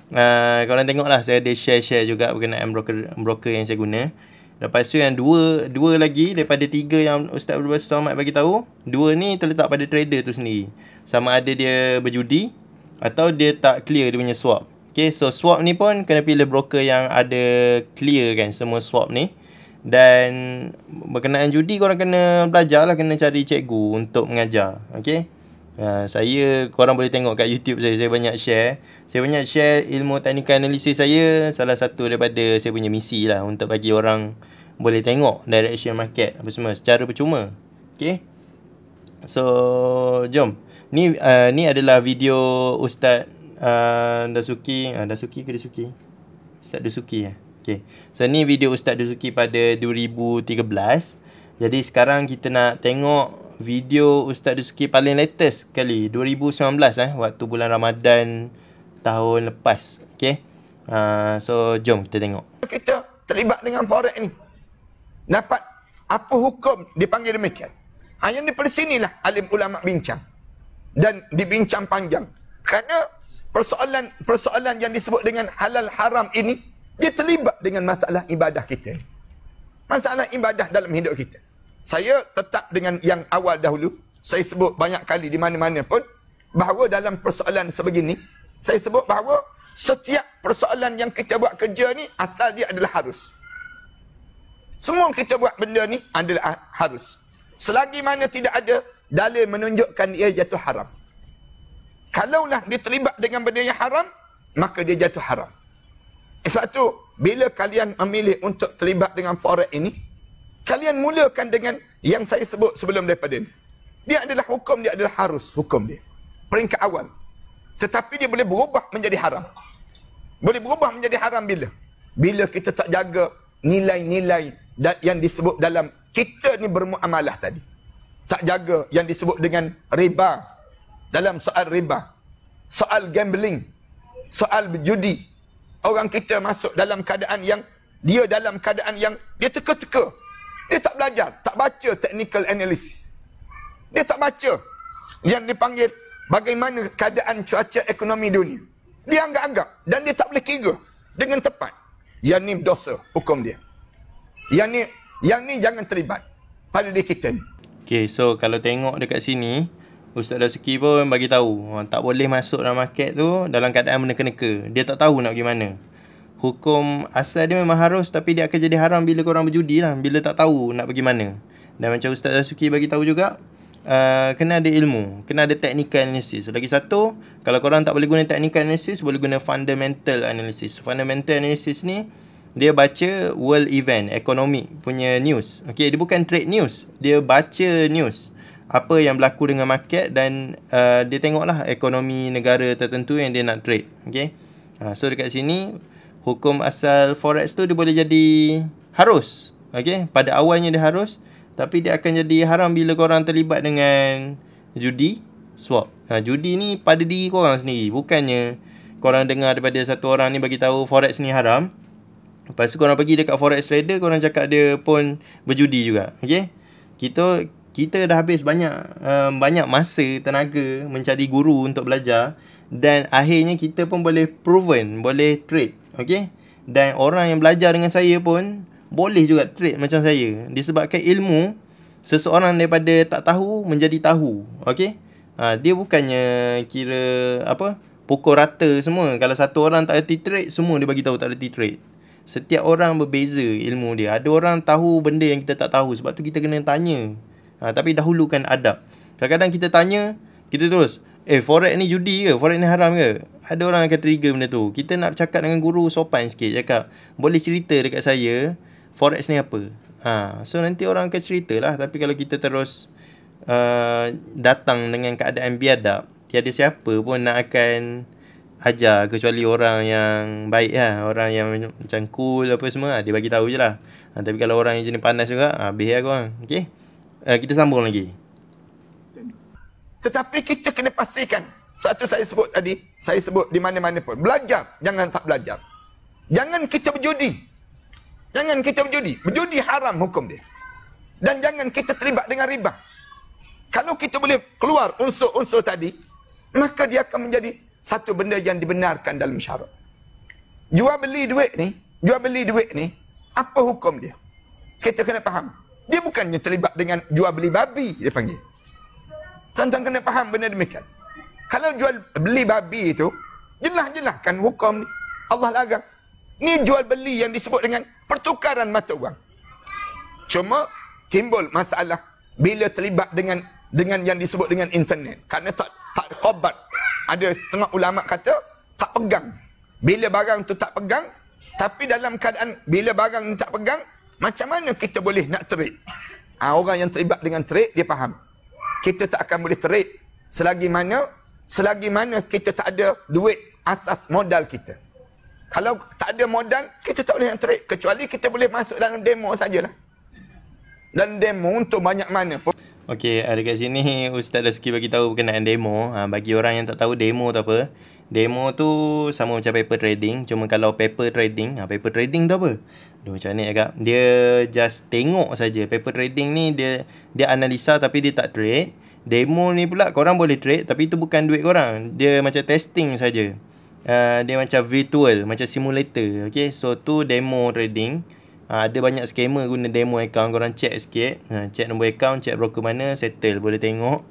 [SPEAKER 1] Uh, korang tengoklah saya ada share-share juga berkenaan broker broker yang saya guna. Lepas tu yang dua dua lagi daripada tiga yang Ustaz Abdul Basit Ahmad bagi tahu, dua ni terletak pada trader tu sendiri. Sama ada dia berjudi atau dia tak clear dia punya swap. Okay, so swap ni pun kena pilih broker yang ada clear kan semua swap ni. Dan berkenaan judi korang kena belajar kena cari cikgu untuk mengajar. Okay. Ya, saya korang boleh tengok kat YouTube saya saya banyak share. Saya banyak share ilmu teknikal analisis saya salah satu daripada saya punya misi lah untuk bagi orang boleh tengok direction market apa semua secara percuma. Okay. So, jom. Ni uh, ni adalah video Ustaz uh, Dasuki, uh, Dasuki ke Dasuki? Ustaz Dasuki ya. Okay. So ni video Ustaz Dasuki pada 2013. Jadi sekarang kita nak tengok video Ustaz Dusuki paling latest kali 2019 eh waktu bulan Ramadan tahun lepas. Okey. Uh, so jom kita tengok.
[SPEAKER 2] Kita terlibat dengan forex ni. Dapat apa hukum dipanggil demikian? Hanya ah, di persinilah alim ulama bincang dan dibincang panjang. Kerana persoalan-persoalan yang disebut dengan halal haram ini dia terlibat dengan masalah ibadah kita. Masalah ibadah dalam hidup kita saya tetap dengan yang awal dahulu saya sebut banyak kali di mana-mana pun bahawa dalam persoalan sebegini saya sebut bahawa setiap persoalan yang kita buat kerja ni asal dia adalah harus semua kita buat benda ni adalah ha- harus selagi mana tidak ada dalil menunjukkan ia jatuh haram kalaulah dia terlibat dengan benda yang haram maka dia jatuh haram sebab tu bila kalian memilih untuk terlibat dengan forex ini kalian mulakan dengan yang saya sebut sebelum daripada ini. Dia adalah hukum, dia adalah harus hukum dia. Peringkat awal. Tetapi dia boleh berubah menjadi haram. Boleh berubah menjadi haram bila? Bila kita tak jaga nilai-nilai yang disebut dalam kita ni bermuamalah tadi. Tak jaga yang disebut dengan riba. Dalam soal riba. Soal gambling. Soal berjudi. Orang kita masuk dalam keadaan yang dia dalam keadaan yang dia teka-teka. Dia tak belajar, tak baca technical analysis. Dia tak baca yang dipanggil bagaimana keadaan cuaca ekonomi dunia. Dia anggap-anggap dan dia tak boleh kira dengan tepat. Yang ni dosa hukum dia. Yang ni yang ni jangan terlibat pada
[SPEAKER 1] diri kita ni. Okay, so kalau tengok dekat sini, Ustaz Dasuki pun bagi tahu tak boleh masuk dalam market tu dalam keadaan meneka-neka. Dia tak tahu nak pergi mana hukum asal dia memang harus tapi dia akan jadi haram bila korang berjudi lah bila tak tahu nak pergi mana dan macam Ustaz Zasuki bagi tahu juga uh, kena ada ilmu kena ada technical analysis lagi satu kalau korang tak boleh guna technical analysis boleh guna fundamental analysis fundamental analysis ni dia baca world event ekonomi punya news okay, dia bukan trade news dia baca news apa yang berlaku dengan market dan uh, dia tengoklah ekonomi negara tertentu yang dia nak trade okay? Uh, so dekat sini hukum asal forex tu dia boleh jadi harus. Okey, pada awalnya dia harus tapi dia akan jadi haram bila korang terlibat dengan judi swap. Ha, judi ni pada diri korang sendiri. Bukannya korang dengar daripada satu orang ni bagi tahu forex ni haram. Lepas tu korang pergi dekat forex trader, korang cakap dia pun berjudi juga. Okey? Kita kita dah habis banyak um, banyak masa, tenaga mencari guru untuk belajar dan akhirnya kita pun boleh proven, boleh trade. Okay Dan orang yang belajar dengan saya pun Boleh juga trade macam saya Disebabkan ilmu Seseorang daripada tak tahu Menjadi tahu Okay ha, Dia bukannya kira Apa Pukul rata semua Kalau satu orang tak ada trade Semua dia bagi tahu tak ada trade Setiap orang berbeza ilmu dia Ada orang tahu benda yang kita tak tahu Sebab tu kita kena tanya ha, Tapi dahulukan adab Kadang-kadang kita tanya Kita terus Eh forex ni judi ke? Forex ni haram ke? ada orang akan trigger benda tu. Kita nak cakap dengan guru sopan sikit cakap, boleh cerita dekat saya forex ni apa? Ha, so nanti orang akan cerita lah tapi kalau kita terus uh, datang dengan keadaan biadab, tiada siapa pun nak akan ajar kecuali orang yang baik lah. orang yang macam cool apa semua dia bagi tahu je lah ha, tapi kalau orang yang jenis panas juga habis lah korang okay? Uh, kita sambung lagi
[SPEAKER 2] tetapi kita kena pastikan satu saya sebut tadi, saya sebut di mana-mana pun. Belajar, jangan tak belajar. Jangan kita berjudi. Jangan kita berjudi. Berjudi haram hukum dia. Dan jangan kita terlibat dengan riba. Kalau kita boleh keluar unsur-unsur tadi, maka dia akan menjadi satu benda yang dibenarkan dalam syarat. Jual beli duit ni, jual beli duit ni, apa hukum dia? Kita kena faham. Dia bukannya terlibat dengan jual beli babi, dia panggil. Tuan-tuan kena faham benda demikian. Kalau jual beli babi itu, jelas-jelaskan hukum ni. Allah larang. Ni jual beli yang disebut dengan pertukaran mata wang. Cuma timbul masalah bila terlibat dengan dengan yang disebut dengan internet. Karena tak tak khabar. Ada setengah ulama kata tak pegang. Bila barang tu tak pegang, tapi dalam keadaan bila barang ni tak pegang, macam mana kita boleh nak terik? Ha, orang yang terlibat dengan terik, dia faham. Kita tak akan boleh terik selagi mana selagi mana kita tak ada duit asas modal kita. Kalau tak ada modal, kita tak boleh entry. Kecuali kita boleh masuk dalam demo sajalah. Dan demo untuk banyak mana pun.
[SPEAKER 1] Okey, ada eh, kat sini Ustaz Dasuki bagi tahu berkenaan demo. Ha, bagi orang yang tak tahu demo tu apa, demo tu sama macam paper trading. Cuma kalau paper trading, ha, paper trading tu apa? Duh, macam ni agak. Dia just tengok saja. Paper trading ni dia dia analisa tapi dia tak trade. Demo ni pula korang boleh trade tapi itu bukan duit korang. Dia macam testing saja. Uh, dia macam virtual, macam simulator. Okay, so tu demo trading. Uh, ada banyak skamer guna demo account korang check sikit. Uh, check nombor account, check broker mana, settle. Boleh tengok.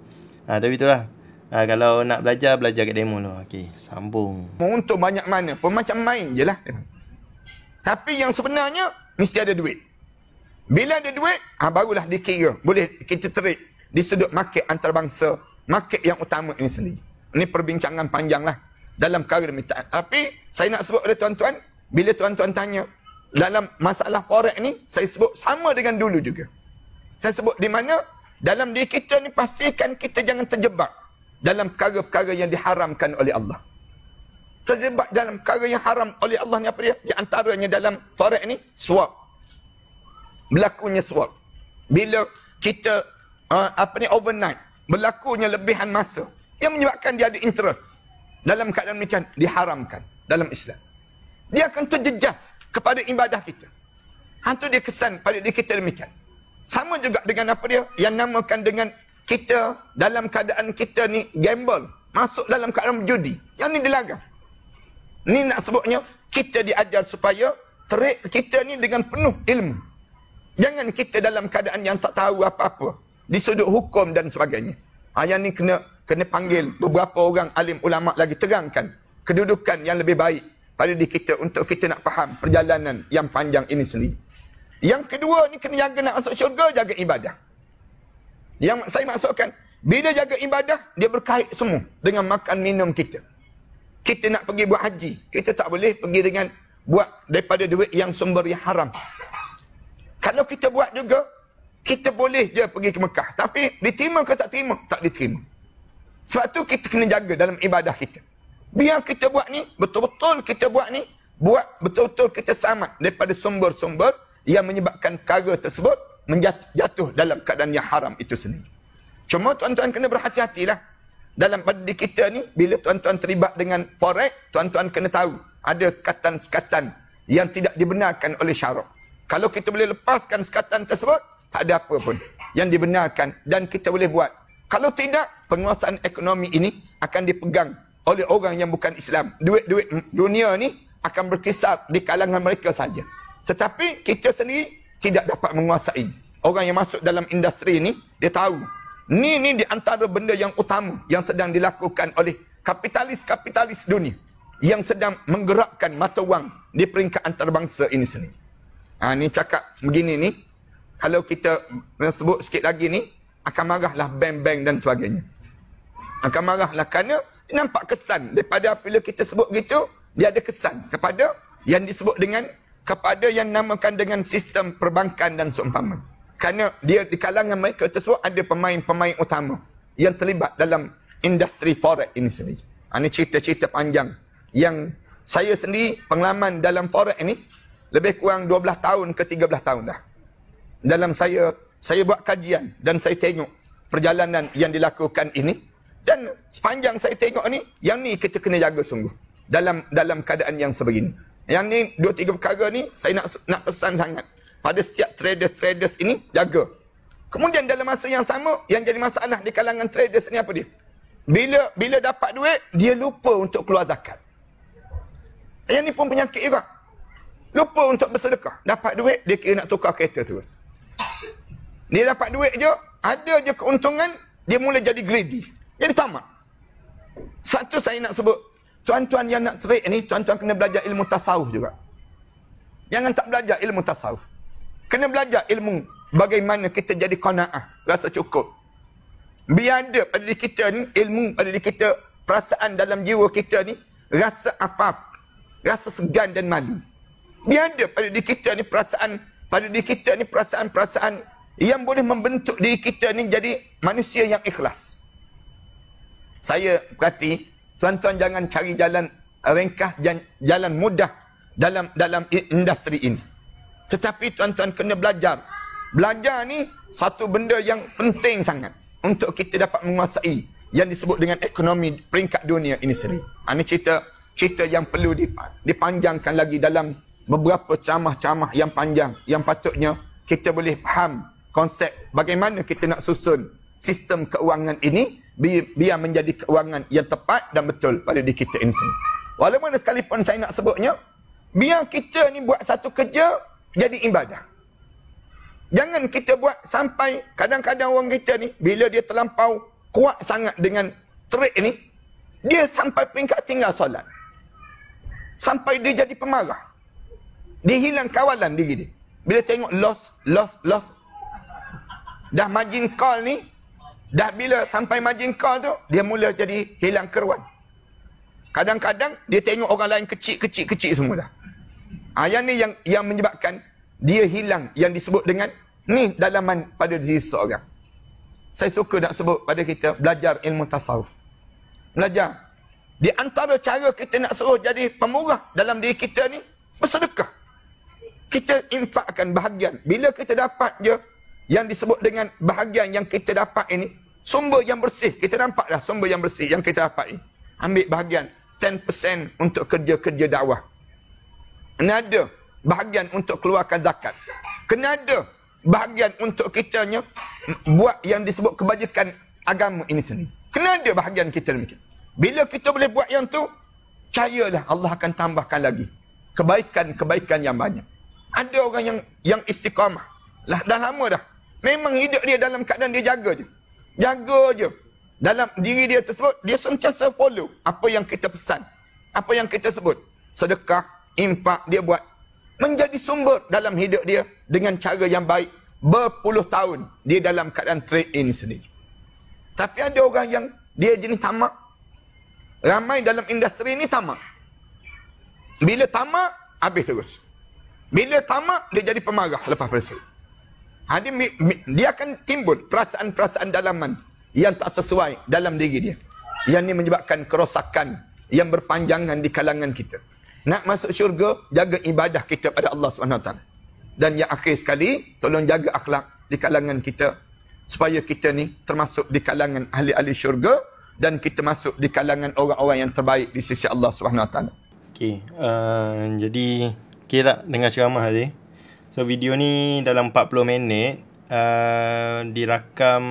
[SPEAKER 1] Ha, uh, tapi itulah. Ha, kalau nak belajar, belajar kat demo dulu. Okey, sambung. Untuk banyak mana pun macam main je lah.
[SPEAKER 2] Tapi yang sebenarnya, mesti ada duit. Bila ada duit, ha, barulah dikira. Boleh kita trade di sudut market antarabangsa, market yang utama ini sendiri. Ini perbincangan panjanglah dalam karir minta. Tapi saya nak sebut pada tuan-tuan, bila tuan-tuan tanya, dalam masalah forex ni, saya sebut sama dengan dulu juga. Saya sebut di mana, dalam diri kita ni pastikan kita jangan terjebak dalam perkara-perkara yang diharamkan oleh Allah. Terjebak dalam perkara yang haram oleh Allah ni apa dia? Di antaranya dalam forex ni, suap. Berlakunya suap. Bila kita uh, apa ni overnight berlakunya lebihan masa yang menyebabkan dia ada interest dalam keadaan demikian diharamkan dalam Islam dia akan terjejas kepada ibadah kita hantu dia kesan pada diri kita demikian sama juga dengan apa dia yang namakan dengan kita dalam keadaan kita ni gamble masuk dalam keadaan judi yang ni dilagang ni nak sebutnya kita diajar supaya terik kita ni dengan penuh ilmu jangan kita dalam keadaan yang tak tahu apa-apa di sudut hukum dan sebagainya. Ha, yang ni kena kena panggil beberapa orang alim ulama lagi terangkan kedudukan yang lebih baik pada diri kita untuk kita nak faham perjalanan yang panjang ini sendiri. Yang kedua ni kena jaga nak masuk syurga, jaga ibadah. Yang saya maksudkan, bila jaga ibadah, dia berkait semua dengan makan minum kita. Kita nak pergi buat haji, kita tak boleh pergi dengan buat daripada duit yang sumber yang haram. Kalau kita buat juga, kita boleh je pergi ke Mekah. Tapi diterima ke tak terima? Tak diterima. Sebab tu kita kena jaga dalam ibadah kita. Biar kita buat ni, betul-betul kita buat ni, buat betul-betul kita selamat daripada sumber-sumber yang menyebabkan kara tersebut menjatuh dalam keadaan yang haram itu sendiri. Cuma tuan-tuan kena berhati-hatilah. Dalam pada kita ni, bila tuan-tuan terlibat dengan forex, tuan-tuan kena tahu ada sekatan-sekatan yang tidak dibenarkan oleh syarak. Kalau kita boleh lepaskan sekatan tersebut, tak ada apa pun yang dibenarkan dan kita boleh buat. Kalau tidak, penguasaan ekonomi ini akan dipegang oleh orang yang bukan Islam. Duit-duit dunia ni akan berkisar di kalangan mereka saja. Tetapi kita sendiri tidak dapat menguasai. Orang yang masuk dalam industri ini, dia tahu. Ni ni di antara benda yang utama yang sedang dilakukan oleh kapitalis-kapitalis dunia yang sedang menggerakkan mata wang di peringkat antarabangsa ini sendiri. Ha, ni cakap begini ni, kalau kita sebut sikit lagi ni, akan marahlah bang-bang dan sebagainya. Akan marahlah kerana nampak kesan daripada apabila kita sebut gitu, dia ada kesan kepada yang disebut dengan kepada yang namakan dengan sistem perbankan dan seumpama. Kerana dia di kalangan mereka tersebut ada pemain-pemain utama yang terlibat dalam industri forex ini sendiri. Ha, ini cerita-cerita panjang yang saya sendiri pengalaman dalam forex ini lebih kurang 12 tahun ke 13 tahun dah dalam saya saya buat kajian dan saya tengok perjalanan yang dilakukan ini dan sepanjang saya tengok ni yang ni kita kena jaga sungguh dalam dalam keadaan yang sebegini yang ni dua tiga perkara ni saya nak nak pesan sangat pada setiap traders traders ini jaga kemudian dalam masa yang sama yang jadi masalah di kalangan traders ni apa dia bila bila dapat duit dia lupa untuk keluar zakat yang ni pun penyakit juga lupa untuk bersedekah dapat duit dia kira nak tukar kereta terus dia dapat duit je, ada je keuntungan, dia mula jadi greedy. Jadi tamak. Satu saya nak sebut, tuan-tuan yang nak trade ni, tuan-tuan kena belajar ilmu tasawuf juga. Jangan tak belajar ilmu tasawuf. Kena belajar ilmu bagaimana kita jadi kona'ah, rasa cukup. Biar ada pada diri kita ni, ilmu pada diri kita, perasaan dalam jiwa kita ni, rasa apa rasa segan dan malu. Biar ada pada diri kita ni perasaan, pada diri kita ni perasaan-perasaan yang boleh membentuk diri kita ni jadi manusia yang ikhlas. Saya berhati, tuan-tuan jangan cari jalan ringkah, jalan mudah dalam dalam industri ini. Tetapi tuan-tuan kena belajar. Belajar ni satu benda yang penting sangat untuk kita dapat menguasai yang disebut dengan ekonomi peringkat dunia ini sendiri. Ha, ini cerita cerita yang perlu dipanjangkan lagi dalam beberapa camah-camah yang panjang yang patutnya kita boleh faham konsep bagaimana kita nak susun sistem keuangan ini bi biar menjadi keuangan yang tepat dan betul pada diri kita ini sendiri. Walaupun sekalipun saya nak sebutnya, biar kita ni buat satu kerja jadi ibadah. Jangan kita buat sampai kadang-kadang orang kita ni bila dia terlampau kuat sangat dengan trik ni, dia sampai peringkat tinggal solat. Sampai dia jadi pemarah. Dia hilang kawalan diri dia. Bila tengok loss, loss, loss, Dah majin call ni, dah bila sampai majin call tu, dia mula jadi hilang keruan. Kadang-kadang dia tengok orang lain kecil-kecil-kecil semua dah. Ha, yang ni yang, yang menyebabkan dia hilang yang disebut dengan ni dalaman pada diri seorang. Saya suka nak sebut pada kita belajar ilmu tasawuf. Belajar. Di antara cara kita nak suruh jadi pemurah dalam diri kita ni, bersedekah. Kita infakkan bahagian. Bila kita dapat je, yang disebut dengan bahagian yang kita dapat ini, sumber yang bersih. Kita nampaklah dah sumber yang bersih yang kita dapat ini. Ambil bahagian 10% untuk kerja-kerja dakwah. Kena ada bahagian untuk keluarkan zakat. Kena ada bahagian untuk kita kitanya buat yang disebut kebajikan agama ini sendiri. Kena ada bahagian kita demikian. Bila kita boleh buat yang tu, cayalah Allah akan tambahkan lagi kebaikan-kebaikan yang banyak. Ada orang yang yang istiqamah. Lah dah lama dah Memang hidup dia dalam keadaan dia jaga je. Jaga je. Dalam diri dia tersebut, dia sentiasa follow apa yang kita pesan. Apa yang kita sebut. Sedekah, impak dia buat. Menjadi sumber dalam hidup dia dengan cara yang baik. Berpuluh tahun dia dalam keadaan trade ini sendiri. Tapi ada orang yang dia jenis tamak. Ramai dalam industri ini tamak. Bila tamak, habis terus. Bila tamak, dia jadi pemarah lepas pada ada dia akan timbul perasaan-perasaan dalaman yang tak sesuai dalam diri dia. Yang ini menyebabkan kerosakan yang berpanjangan di kalangan kita. Nak masuk syurga, jaga ibadah kita pada Allah SWT. Dan yang akhir sekali, tolong jaga akhlak di kalangan kita. Supaya kita ni termasuk di kalangan ahli-ahli syurga. Dan kita masuk di kalangan orang-orang yang terbaik di sisi Allah SWT.
[SPEAKER 1] Okay, uh, jadi kira okay dengan ceramah tadi? So video ni dalam 40 minit uh, Dirakam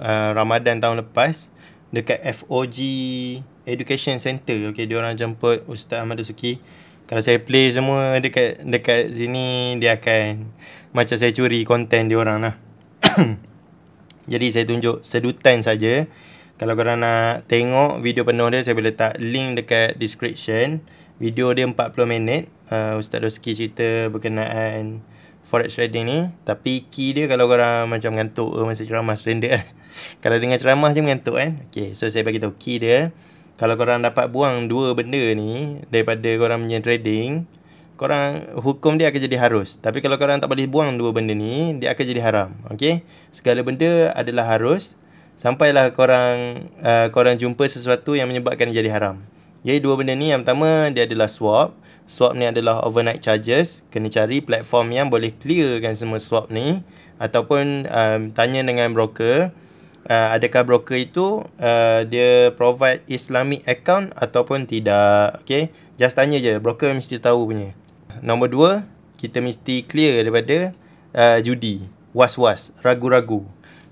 [SPEAKER 1] uh, Ramadan tahun lepas Dekat FOG Education Center Okay, diorang jemput Ustaz Ahmad Suki Kalau saya play semua dekat dekat sini Dia akan Macam saya curi konten diorang lah Jadi saya tunjuk sedutan saja. Kalau korang nak tengok video penuh dia Saya boleh letak link dekat description Video dia 40 minit uh, Ustaz Doski cerita berkenaan forex trading ni tapi key dia kalau korang macam mengantuk ke masa ceramah standard kan kalau dengar ceramah je mengantuk kan okey so saya bagi tahu key dia kalau korang dapat buang dua benda ni daripada korang punya trading korang hukum dia akan jadi harus tapi kalau korang tak boleh buang dua benda ni dia akan jadi haram Okay. segala benda adalah harus sampailah korang uh, korang jumpa sesuatu yang menyebabkan jadi haram jadi dua benda ni yang pertama dia adalah swap swap ni adalah overnight charges kena cari platform yang boleh clearkan semua swap ni ataupun um, tanya dengan broker uh, adakah broker itu uh, dia provide islamic account ataupun tidak Okay, just tanya je broker mesti tahu punya nombor dua, kita mesti clear daripada uh, judi was-was ragu-ragu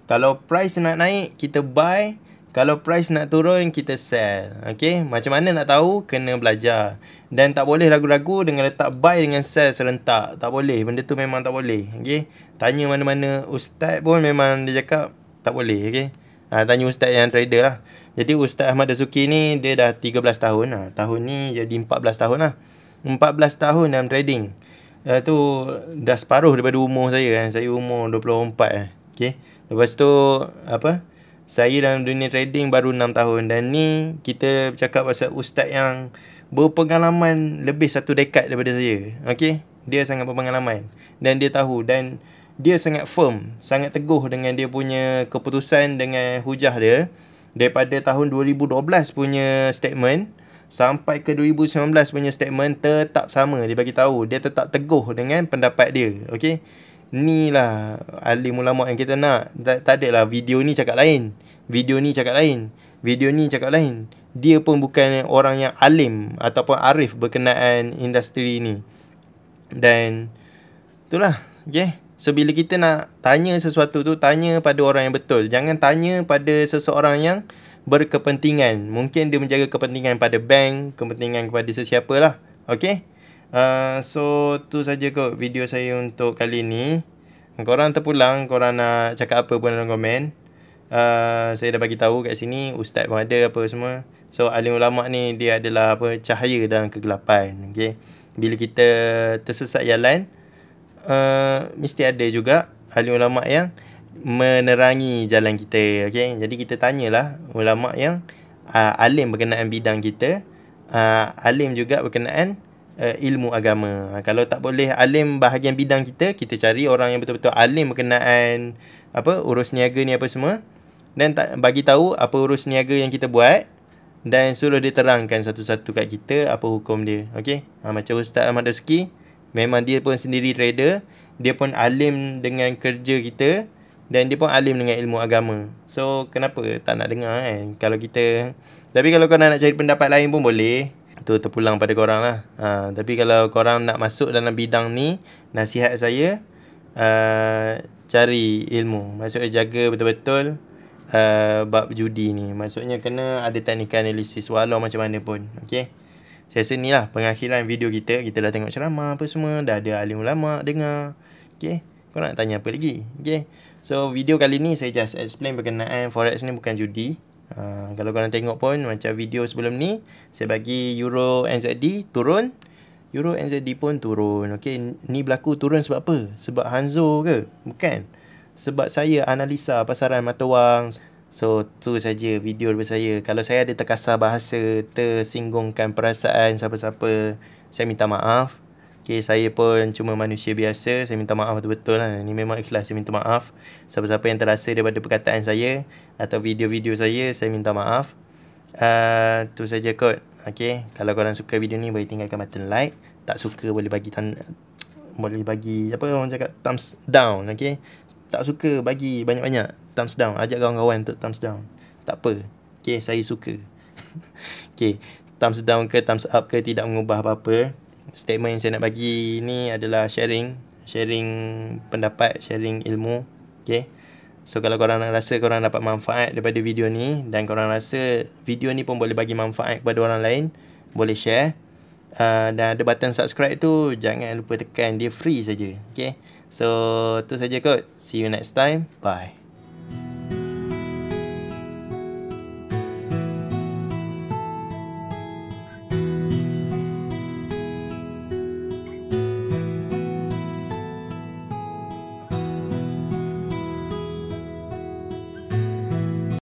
[SPEAKER 1] kalau price nak naik kita buy kalau price nak turun, kita sell. Okay? Macam mana nak tahu? Kena belajar. Dan tak boleh ragu-ragu dengan letak buy dengan sell serentak. Tak boleh. Benda tu memang tak boleh. Okay? Tanya mana-mana ustaz pun memang dia cakap tak boleh. Okay? Ha, tanya ustaz yang trader lah. Jadi ustaz Ahmad Dasuki ni dia dah 13 tahun. Ha, tahun ni jadi 14 tahun lah. 14 tahun dalam trading. Ha, tu dah separuh daripada umur saya kan. Saya umur 24. Okay? Lepas tu apa? Apa? Saya dalam dunia trading baru 6 tahun dan ni kita cakap pasal ustaz yang berpengalaman lebih satu dekad daripada saya. Okey, dia sangat berpengalaman dan dia tahu dan dia sangat firm, sangat teguh dengan dia punya keputusan dengan hujah dia daripada tahun 2012 punya statement sampai ke 2019 punya statement tetap sama dia bagi tahu dia tetap teguh dengan pendapat dia okey ni lah alim ulama yang kita nak tak, tak ada lah video ni cakap lain video ni cakap lain video ni cakap lain dia pun bukan orang yang alim ataupun arif berkenaan industri ni dan itulah okey so bila kita nak tanya sesuatu tu tanya pada orang yang betul jangan tanya pada seseorang yang berkepentingan mungkin dia menjaga kepentingan pada bank kepentingan kepada sesiapa lah okey Ah, so tu saja kot video saya untuk kali ni. Korang terpulang, korang nak cakap apa pun dalam komen. Uh, saya dah bagi tahu kat sini ustaz pun ada apa semua. So alim ulama ni dia adalah apa cahaya dalam kegelapan, okay? Bila kita tersesat jalan, uh, mesti ada juga alim ulama yang menerangi jalan kita, okay? Jadi kita tanyalah ulama yang uh, alim berkenaan bidang kita, uh, alim juga berkenaan uh, ilmu agama. Ha, kalau tak boleh alim bahagian bidang kita, kita cari orang yang betul-betul alim berkenaan apa urus niaga ni apa semua dan tak, bagi tahu apa urus niaga yang kita buat dan suruh dia terangkan satu-satu kat kita apa hukum dia. okay? Ha, macam Ustaz Ahmad Dasuki, memang dia pun sendiri trader, dia pun alim dengan kerja kita dan dia pun alim dengan ilmu agama. So kenapa tak nak dengar kan kalau kita tapi kalau kau nak cari pendapat lain pun boleh tu terpulang pada korang lah. Uh, tapi kalau korang nak masuk dalam bidang ni, nasihat saya, uh, cari ilmu. Maksudnya jaga betul-betul uh, bab judi ni. Maksudnya kena ada teknikal analisis walau macam mana pun. Okay? Saya rasa ni lah pengakhiran video kita. Kita dah tengok ceramah apa semua. Dah ada alim ulama dengar. Okay? Korang nak tanya apa lagi? Okay? So video kali ni saya just explain berkenaan Forex ni bukan judi. Uh, kalau korang tengok pun macam video sebelum ni saya bagi euro NZD turun euro NZD pun turun okey ni berlaku turun sebab apa sebab Hanzo ke bukan sebab saya analisa pasaran mata wang so tu saja video daripada saya kalau saya ada terkasar bahasa tersinggungkan perasaan siapa-siapa saya minta maaf Okay, saya pun cuma manusia biasa. Saya minta maaf betul-betul lah. Ini memang ikhlas saya minta maaf. Siapa-siapa yang terasa daripada perkataan saya atau video-video saya, saya minta maaf. Itu ah, uh, saja kot. Okay, kalau korang suka video ni boleh tinggalkan button like. Tak suka boleh bagi tan boleh bagi apa orang cakap thumbs down okey tak suka bagi banyak-banyak thumbs down ajak kawan-kawan untuk thumbs down tak apa okey saya suka okey thumbs down ke thumbs up ke tidak mengubah apa-apa statement yang saya nak bagi ni adalah sharing sharing pendapat, sharing ilmu. Okay. So kalau korang rasa korang dapat manfaat daripada video ni dan korang rasa video ni pun boleh bagi manfaat kepada orang lain, boleh share. Uh, dan ada button subscribe tu jangan lupa tekan dia free saja. Okay. So tu saja kot. See you next time. Bye.